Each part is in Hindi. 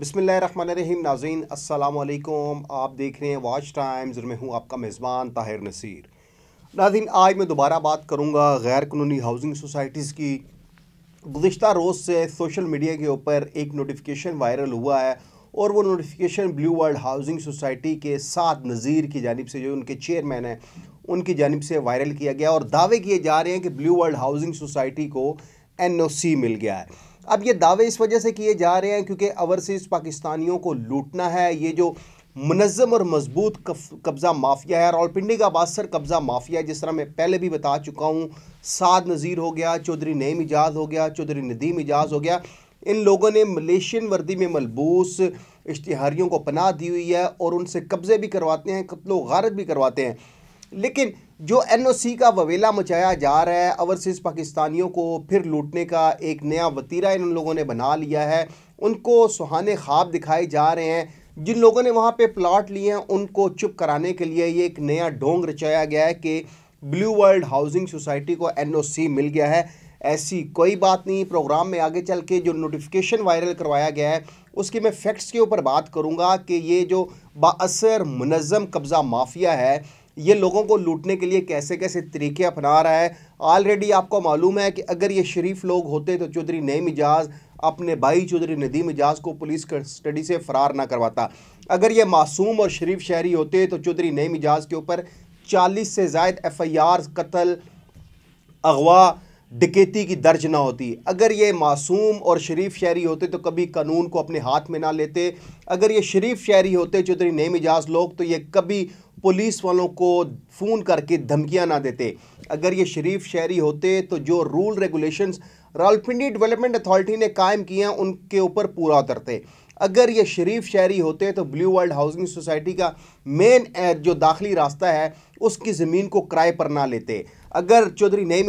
बिसमिल्ल रन नाजीन अल्लाम आप देख रहे हैं वॉच टाइम्स और मैं हूँ आपका मेज़बान ताहिर नसीर नाजीन आज मैं दोबारा बात करूँगा गैर कानूनी हाउसिंग सोसाइटीज़ की गुज्त रोज़ से सोशल मीडिया के ऊपर एक नोटिफिकेशन वायरल हुआ है और वो notification blue world housing society के साथ नज़ीर की जानब से जो उनके चेयरमैन हैं उनकी जानब से वायरल किया गया और दावे किए जा रहे हैं कि ब्लू वर्ल्ड हाउसिंग सोसाइटी को एन मिल गया है अब ये दावे इस वजह से किए जा रहे हैं क्योंकि ओवरसीज़ पाकिस्तानियों को लूटना है ये जो मनज़म और मजबूत कब्ज़ा माफिया है रावलपिंडी का बासर कब्ज़ा माफिया जिस तरह मैं पहले भी बता चुका हूँ साद नज़ीर हो गया चौधरी नईम इजाज़ हो गया चौधरी नदीम इजाज़ हो गया इन लोगों ने मलेशियन वर्दी में मलबूस इश्तहारियों को पनाह दी हुई है और उनसे कब्ज़े भी करवाते हैं कत्लो गारत भी करवाते हैं लेकिन जो एनओसी का ववेला मचाया जा रहा है ओवरसीज़ पाकिस्तानियों को फिर लूटने का एक नया वतीरा इन लोगों ने बना लिया है उनको सुहाने ख्वाब दिखाए जा रहे हैं जिन लोगों ने वहाँ पे प्लाट लिए हैं उनको चुप कराने के लिए ये एक नया डोंग रचाया गया है कि ब्लू वर्ल्ड हाउसिंग सोसाइटी को सी मिल गया है ऐसी कोई बात नहीं प्रोग्राम में आगे चल के जो नोटिफिकेशन वायरल करवाया गया है उसकी मैं फैक्ट्स के ऊपर बात करूँगा कि ये जो बासर मुनज़म कब्ज़ा माफिया है ये लोगों को लूटने के लिए कैसे कैसे तरीके अपना रहा है ऑलरेडी आपको मालूम है कि अगर ये शरीफ लोग होते तो चौधरी नईम मिजाज अपने भाई चौधरी नदीम मिजाज को पुलिस कस्टडी से फ़रार ना करवाता अगर ये मासूम और शरीफ शहरी होते तो चौधरी नईम मिजाज के ऊपर चालीस से जायद एफ आई आर कत्ल अगवा डकेती की दर्ज ना होती अगर ये मासूम और शरीफ शहरी होते तो कभी कानून को अपने हाथ में ना लेते अगर ये शरीफ शहरी होते चौधरी नेम मिजाज लोग तो ये कभी पुलिस वालों को फ़ोन करके धमकियां ना देते अगर ये शरीफ शहरी होते तो जो rule regulations Rawalpindi development authority ने कायम किए हैं उनके ऊपर पूरा उतरते अगर ये शरीफ शहरी होते तो ब्लू वर्ल्ड हाउसिंग सोसाइटी का मेन जो दाखिली रास्ता है उसकी ज़मीन को किराए पर ना लेते अगर चौधरी नई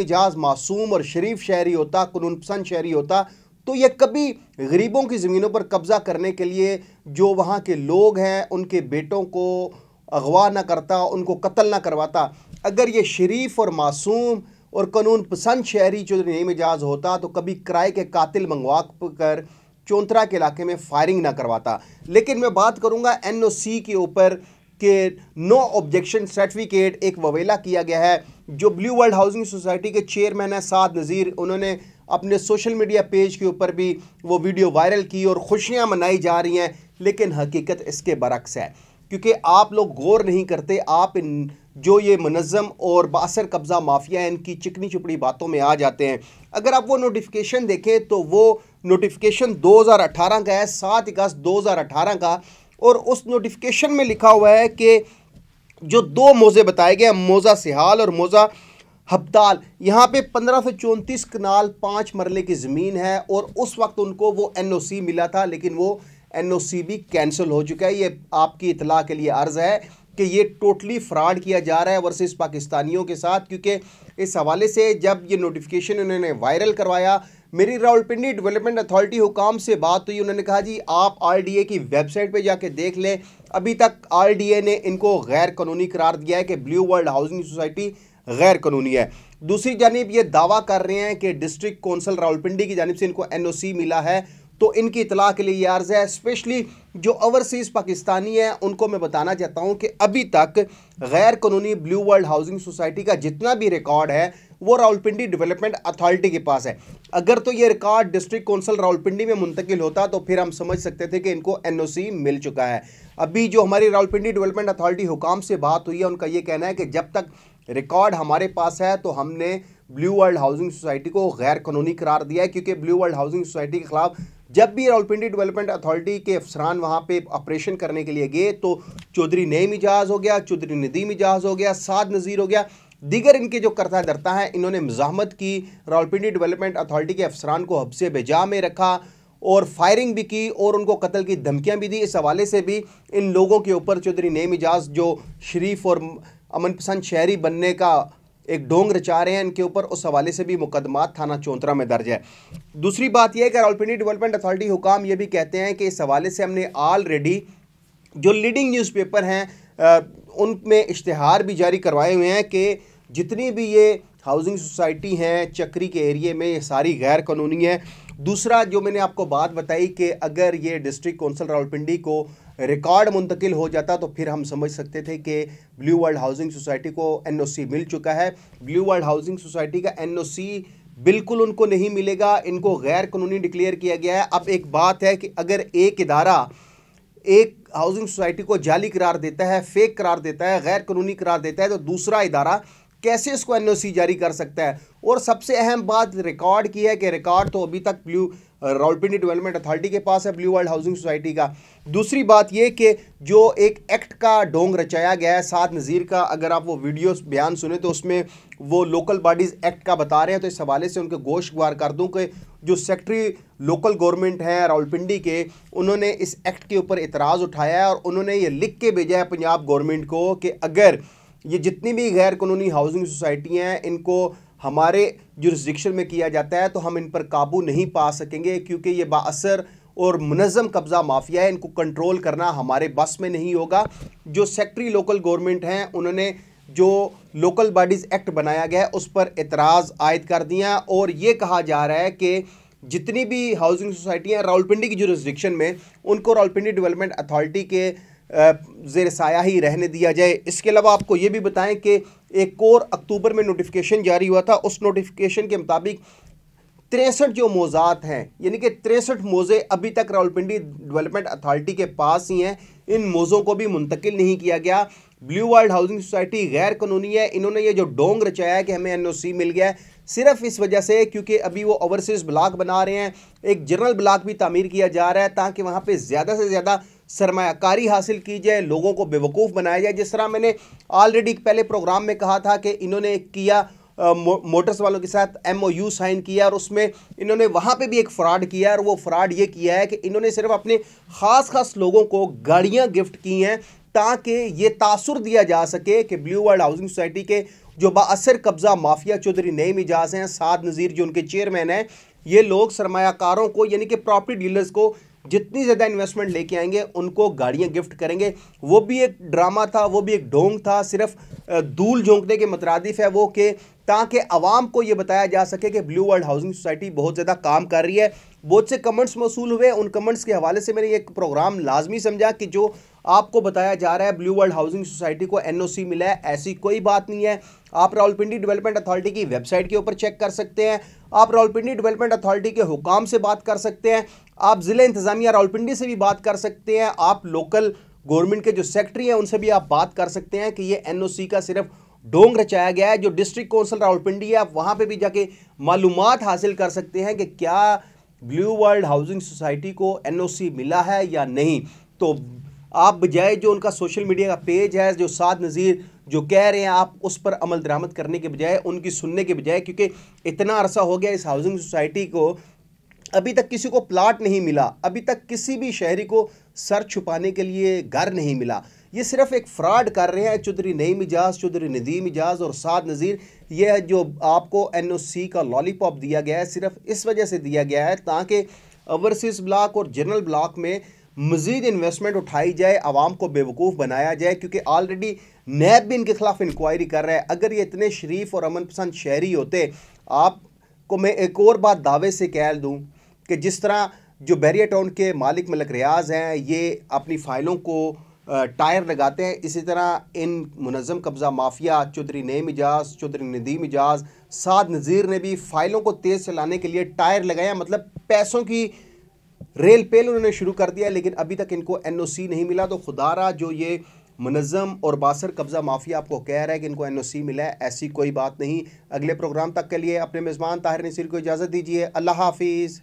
मासूम और शरीफ शहरी होता कानून पसंद शहरी होता तो ये कभी गरीबों की ज़मीनों पर कब्ज़ा करने के लिए जो वहाँ के लोग हैं उनके बेटों को अगवा ना करता उनको कत्ल ना करवाता अगर ये शरीफ और मासूम और कानून पसंद शहरी चौधरी नई मिजाज होता तो कभी किराए के कातिल मंगवा कर चौंतरा के इलाके में फायरिंग ना करवाता लेकिन मैं बात करूँगा एन ओ सी के ऊपर के नो ऑब्जेक्शन सर्टिफिकेट एक ववेला किया गया है जो ब्लू वर्ल्ड हाउसिंग सोसाइटी के चेयरमैन है साद नज़ीर उन्होंने अपने सोशल मीडिया पेज के ऊपर भी वो वीडियो वायरल की और खुशियाँ मनाई जा रही हैं लेकिन हकीकत इसके बरक्स है क्योंकि आप लोग गौर नहीं करते आप इन जो ये मनज़म और बासर कब्ज़ा माफिया है इनकी चिकनी चुपड़ी बातों में आ जाते हैं अगर आप वो नोटिफिकेशन देखें तो वो नोटिफिकेशन 2018 का है सात अगस्त 2018 का और उस नोटिफिकेशन में लिखा हुआ है कि जो दो मोज़े बताए गए मोज़ा सिहाल और मोज़ा हब्ताल यहाँ पे पंद्रह सौ चौंतीस कनाल पाँच मरले की ज़मीन है और उस वक्त उनको वो एनओसी मिला था लेकिन वो एन भी कैंसिल हो चुका है ये आपकी इतला के लिए अर्ज़ है कि ये टोटली फ्रॉड किया जा रहा है वर्सेस पाकिस्तानियों के साथ क्योंकि इस हवाले से जब ये नोटिफिकेशन उन्होंने वायरल करवाया मेरी रावलपिंडी डेवलपमेंट अथॉरिटी हुकाम से बात हुई उन्होंने कहा जी आप आरडीए की वेबसाइट पे जाके देख लें अभी तक आरडीए ने इनको गैर कानूनी करार दिया है कि ब्लू वर्ल्ड हाउसिंग सोसाइटी गैर कानूनी है दूसरी जानब ये दावा कर रहे हैं कि डिस्ट्रिक्ट कौंसल रावलपिंडी की जानब से इनको एनओसी मिला है तो इनकी इतला के लिए ये अर्ज़ है स्पेशली जो ओवरसीज़ पाकिस्तानी हैं उनको मैं बताना चाहता हूँ कि अभी तक गैर कानूनी ब्लू वर्ल्ड हाउसिंग सोसाइटी का जितना भी रिकॉर्ड है वो रावलपिंडी डेवलपमेंट अथॉरिटी के पास है अगर तो ये रिकॉर्ड डिस्ट्रिक्ट कौंसिल रावलपिंडी में मुंतकिल होता तो फिर हम समझ सकते थे कि इनको एन मिल चुका है अभी जो हमारी रावलपिंडी डेवलपमेंट अथॉरिटी हुकाम से बात हुई है उनका ये कहना है कि जब तक रिकॉर्ड हमारे पास है तो हमने ब्लू वर्ल्ड हाउसिंग सोसाइटी को गैर कानूनी करार दिया है क्योंकि ब्लू वर्ल्ड हाउसिंग सोसाइटी के खिलाफ जब भी रावलपिंडी डेवलपमेंट अथॉरिटी के अफसरान वहाँ पे ऑपरेशन करने के लिए गए तो चौधरी नईम इजाज़ हो गया चौधरी नदीम इजाज़ हो गया साद नज़ीर हो गया दीगर इनके जो करता दरता हैं इन्होंने मजामत की रावलपिंडी डेवलपमेंट अथॉरिटी के अफसरान को हबसे बेजा में रखा और फायरिंग भी की और उनको कत्ल की धमकियाँ भी दी इस हवाले से भी इन लोगों के ऊपर चौधरी नईम इजाज जो शरीफ और अमन पसंद शहरी बनने का एक ढोंग रचा रहे हैं इनके ऊपर उस हवाले से भी मुकदमा थाना चौंतरा में दर्ज है दूसरी बात यह है कि रावलपिंडी डेवलपमेंट अथॉरिटी हुकाम ये भी कहते हैं कि इस हवाले से हमने ऑलरेडी जो लीडिंग न्यूज़पेपर हैं उनमें इश्तहार भी जारी करवाए हुए हैं कि जितनी भी ये हाउसिंग सोसाइटी हैं चक्री के एरिए में ये सारी गैर कानूनी है दूसरा जो मैंने आपको बात बताई कि अगर ये डिस्ट्रिक्ट कौंसिल रावलपिंडी को रिकॉर्ड मुंतकिल हो जाता तो फिर हम समझ सकते थे कि ब्लू वर्ल्ड हाउसिंग सोसाइटी को एन मिल चुका है ब्लू वर्ल्ड हाउसिंग सोसाइटी का एन बिल्कुल उनको नहीं मिलेगा इनको गैर कानूनी डिक्लेयर किया गया है अब एक बात है कि अगर एक इदारा एक हाउसिंग सोसाइटी को जाली करार देता है फेक करार देता है गैर कानूनी करार देता है तो दूसरा इदारा कैसे इसको एन जारी कर सकता है और सबसे अहम बात रिकॉर्ड की है कि रिकॉर्ड तो अभी तक ब्लू रावलपिंडी डेवलपमेंट अथॉरिटी के पास है ब्लू वर्ल्ड हाउसिंग सोसाइटी का दूसरी बात यह कि जो एक एक्ट का डोंग रचाया गया है साथ नज़ीर का अगर आप वो वीडियो बयान सुने तो उसमें वो लोकल बॉडीज़ एक्ट का बता रहे हैं तो इस हवाले से उनके गोश गवार कर दूँ कि जो सेक्रेटरी लोकल गवर्नमेंट हैं रावलपिंडी के उन्होंने इस एक्ट के ऊपर इतराज़ उठाया है और उन्होंने ये लिख के भेजा है पंजाब गवर्नमेंट को कि अगर ये जितनी भी गैर कानूनी हाउसिंग सोसाइटी हैं इनको हमारे जुरिस्डिक्शन में किया जाता है तो हम इन पर काबू नहीं पा सकेंगे क्योंकि ये बासर और मनज़म कब्ज़ा माफिया है इनको कंट्रोल करना हमारे बस में नहीं होगा जो सेक्ट्री लोकल गवर्नमेंट हैं उन्होंने जो लोकल बॉडीज़ एक्ट बनाया गया है उस पर एतराज़ आयद कर दिया और ये कहा जा रहा है कि जितनी भी हाउसिंग सोसाइटियाँ रावलपिंडी की जुरिस्डिक्शन में उनको रावलपिंडी डेवलपमेंट अथॉरिटी के ज़ेर साया ही रहने दिया जाए इसके अलावा आपको ये भी बताएं कि एक और अक्टूबर में नोटिफिकेशन जारी हुआ था उस नोटिफिकेशन के मुताबिक तिरसठ जो मौजात हैं यानी कि तिरसठ मोज़े अभी तक रावलपिंडी डेवलपमेंट अथॉरिटी के पास ही हैं इन मोज़ों को भी मुंतकिल नहीं किया गया ब्लू वर्ल्ड हाउसिंग सोसाइटी गैर कानूनी है इन्होंने ये जो डोंग रचाया है कि हमें एनओसी मिल गया है सिर्फ इस वजह से क्योंकि अभी वो ओवरसीज़ ब्लाक बना रहे हैं एक जनरल ब्लाक भी तमीर किया जा रहा है ताकि वहाँ पर ज़्यादा से ज़्यादा सरमाकारी हासिल की जाए लोगों को बेवकूफ़ बनाया जाए जिस तरह मैंने ऑलरेडी पहले प्रोग्राम में कहा था कि इन्होंने किया मोटर्स वालों के साथ एम यू साइन किया और उसमें इन्होंने वहाँ पे भी एक फ़्रॉड किया और वो फ़्रॉड ये किया है कि इन्होंने सिर्फ अपने ख़ास ख़ास लोगों को गाड़ियाँ गिफ्ट की हैं ताकि ये तासुर दिया जा सके कि ब्लू वर्ल्ड हाउसिंग सोसाइटी के जो बासर कब्ज़ा माफिया चौधरी नए मिजाज हैं साद नज़ीर जो उनके चेयरमैन हैं ये लोग सरमाकारों को यानी कि प्रॉपर्टी डीलर्स को जितनी ज़्यादा इन्वेस्टमेंट लेके आएंगे उनको गाड़ियाँ गिफ्ट करेंगे वो भी एक ड्रामा था वो भी एक ढोंग था सिर्फ धूल झोंकने के मुतरदिफ़ है वो कि ताकि आवाम को ये बताया जा सके कि ब्लू वर्ल्ड हाउसिंग सोसाइटी बहुत ज़्यादा काम कर रही है बहुत से कमेंट्स मौसू हुए उन कमेंट्स के हवाले से मैंने एक प्रोग्राम लाजमी समझा कि जो आपको बताया जा रहा है ब्लू वर्ल्ड हाउसिंग सोसाइटी को एनओसी मिला है ऐसी कोई बात नहीं है आप रावलपिंडी डेवलपमेंट अथॉरिटी की वेबसाइट के ऊपर चेक कर सकते हैं आप रावलपिंडी डेवलपमेंट अथॉरिटी के हुकाम से बात कर सकते हैं आप ज़िला इंतज़ामिया रावलपिंडी से भी बात कर सकते हैं आप लोकल गवर्नमेंट के जो सेक्रेटरी हैं उनसे भी आप बात कर सकते हैं कि ये एन का सिर्फ डोंग रचाया गया है जो डिस्ट्रिक्ट कौंसिल रावलपिंडी है आप वहाँ पर भी जाके मालूम हासिल कर सकते हैं कि क्या ब्लू वर्ल्ड हाउसिंग सोसाइटी को एन मिला है या नहीं तो आप बजाय जो उनका सोशल मीडिया का पेज है जो साद नज़ीर जो कह रहे हैं आप उस पर अमल दरामद करने के बजाय उनकी सुनने के बजाय क्योंकि इतना अरसा हो गया इस हाउसिंग सोसाइटी को अभी तक किसी को प्लाट नहीं मिला अभी तक किसी भी शहरी को सर छुपाने के लिए घर नहीं मिला ये सिर्फ एक फ्रॉड कर रहे हैं चौधरी नईम एजाज चौधरी नदीम एजाज और साद नज़ीर ये जो आपको एनओसी का लॉलीपॉप दिया गया है सिर्फ इस वजह से दिया गया है ताकि ओवरसीज़ ब्लॉक और जनरल ब्लॉक में मज़ीद इन्वेस्टमेंट उठाई जाए आवाम को बेवकूफ़ बनाया जाए क्योंकि ऑलरेडी नैब भी इनके खिलाफ इंक्वायरी कर रहा है अगर ये इतने शरीफ और अमन पसंद शहरी होते आप को मैं एक और बात दावे से कह दूँ कि जिस तरह जो बैरिया टाउन के मालिक मलक रियाज हैं ये अपनी फ़ाइलों को टायर लगाते हैं इसी तरह इन मुनज़म कब्ज़ा माफिया चौधरी नेम एजाज चौधरी नदीम एजाज साद नज़ीर ने भी फ़ाइलों को तेज़ चलाने के लिए टायर लगाया मतलब पैसों की रेल पेल उन्होंने शुरू कर दिया लेकिन अभी तक इनको एन ओ सी नहीं मिला तो खुदारा जो ये मुनज़म और बासर कब्ज़ा माफिया आपको कह रहा है कि इनको एन ओ सी मिला है ऐसी कोई बात नहीं अगले प्रोग्राम तक के लिए अपने मेज़बान ताहिर नसीर को इजाज़त दीजिए अल्लाह हाफिज़